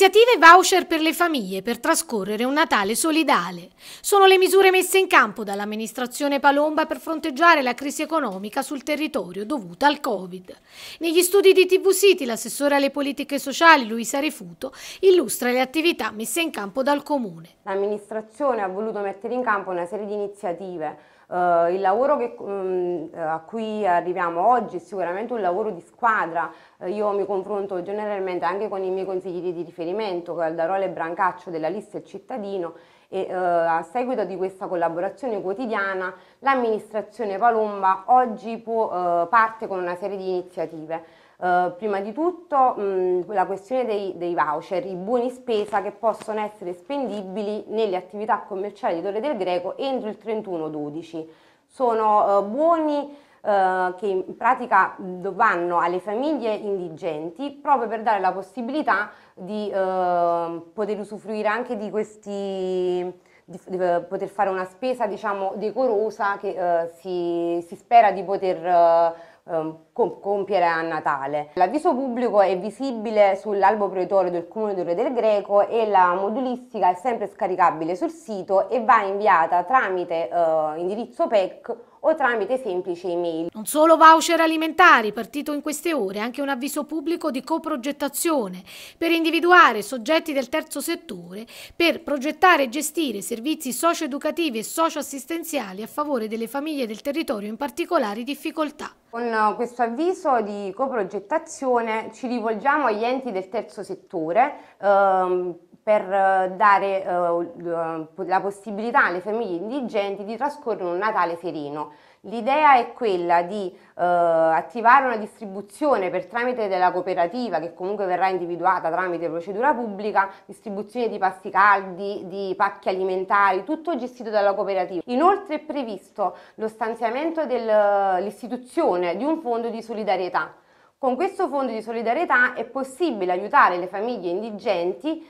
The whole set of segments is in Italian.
Iniziative voucher per le famiglie per trascorrere un Natale solidale. Sono le misure messe in campo dall'amministrazione Palomba per fronteggiare la crisi economica sul territorio dovuta al Covid. Negli studi di TV City l'assessore alle politiche sociali Luisa Refuto illustra le attività messe in campo dal Comune. L'amministrazione ha voluto mettere in campo una serie di iniziative Uh, il lavoro che, um, a cui arriviamo oggi è sicuramente un lavoro di squadra. Uh, io mi confronto generalmente anche con i miei consiglieri di riferimento, Caldarole e Brancaccio della lista Il Cittadino, e uh, a seguito di questa collaborazione quotidiana l'amministrazione Palomba oggi può, parte con una serie di iniziative. Eh, prima di tutto mh, la questione dei, dei, voucher, i buoni spesa che possono essere spendibili nelle attività commerciali di Torre del Greco entro il 31-12. Sono eh, buoni eh, che in pratica vanno alle famiglie indigenti proprio per dare la possibilità di ehm, poter usufruire anche di questi di, di, eh, poter fare una spesa diciamo decorosa che eh, si, si, spera di poter eh, Ehm, compiere a Natale. L'avviso pubblico è visibile sull'albo prioritore del Comune di Re del Greco e la modulistica è sempre scaricabile sul sito e va inviata tramite eh, indirizzo PEC o tramite semplici email. Non solo voucher alimentari, partito in queste ore anche un avviso pubblico di coprogettazione per individuare soggetti del terzo settore per progettare e gestire servizi socioeducativi e socioassistenziali a favore delle famiglie del territorio in particolari difficoltà. Con eh, questo avviso di coprogettazione ci rivolgiamo agli enti del terzo settore ehm, per eh, dare eh, eh, la possibilità alle famiglie indigenti di trascorrere un Natale sereno L'idea è quella di eh, attivare una distribuzione per tramite della cooperativa che comunque verrà individuata tramite procedura pubblica, distribuzione di pasti caldi, di pacchi alimentari, tutto gestito dalla cooperativa. Inoltre è previsto lo stanziamento dell'istituzione eh, di un fondo di solidarietà con questo fondo di solidarietà è possibile aiutare le famiglie indigenti eh,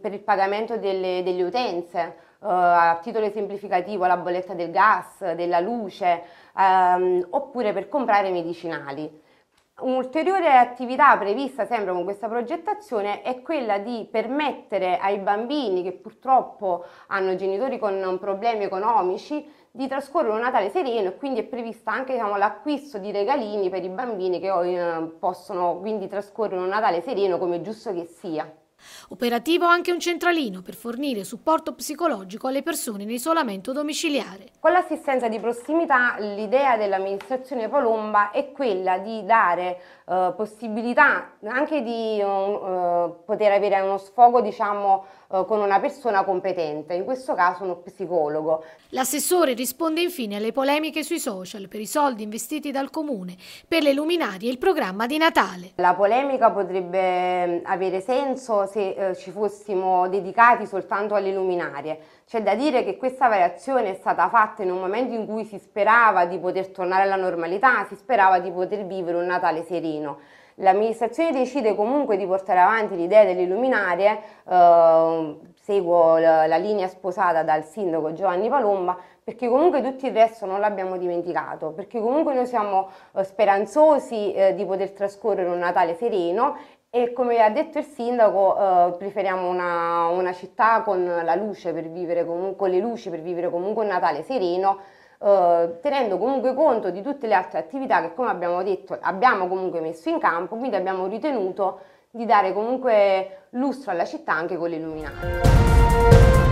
per il pagamento delle, delle utenze, Uh, a titolo esemplificativo la bolletta del gas, della luce, um, oppure per comprare medicinali. Un'ulteriore attività prevista sempre con questa progettazione è quella di permettere ai bambini che purtroppo hanno genitori con problemi economici di trascorrere un Natale sereno e quindi è prevista anche diciamo, l'acquisto di regalini per i bambini che eh, possono quindi trascorrere un Natale sereno come giusto che sia. Operativo anche un centralino per fornire supporto psicologico alle persone in isolamento domiciliare. Con l'assistenza di prossimità l'idea dell'amministrazione Palomba è quella di dare eh, possibilità anche di eh, eh, poter avere uno sfogo diciamo, eh, con una persona competente, in questo caso uno psicologo. L'assessore risponde infine alle polemiche sui social per i soldi investiti dal comune, per le luminarie e il programma di Natale. La polemica potrebbe mm, avere senso se eh, ci fossimo dedicati soltanto alle luminarie. C'è da dire che questa variazione è stata fatta in un momento in cui si sperava di poter tornare alla normalità, si sperava di poter vivere un Natale sereno. L'amministrazione decide comunque di portare avanti l'idea delle luminarie, eh, seguo la, la, linea sposata dal sindaco Giovanni Palomba, perché comunque tutto il resto non l'abbiamo dimenticato, perché comunque noi siamo eh, speranzosi eh, di poter trascorrere un Natale sereno e come ha detto il sindaco, eh, preferiamo una, una, città con la luce per vivere comunque, le luci per vivere comunque un Natale sereno, eh, tenendo comunque conto di tutte le altre attività che, come abbiamo detto, abbiamo comunque messo in campo, quindi abbiamo ritenuto di dare comunque lustro alla città anche con le luminare.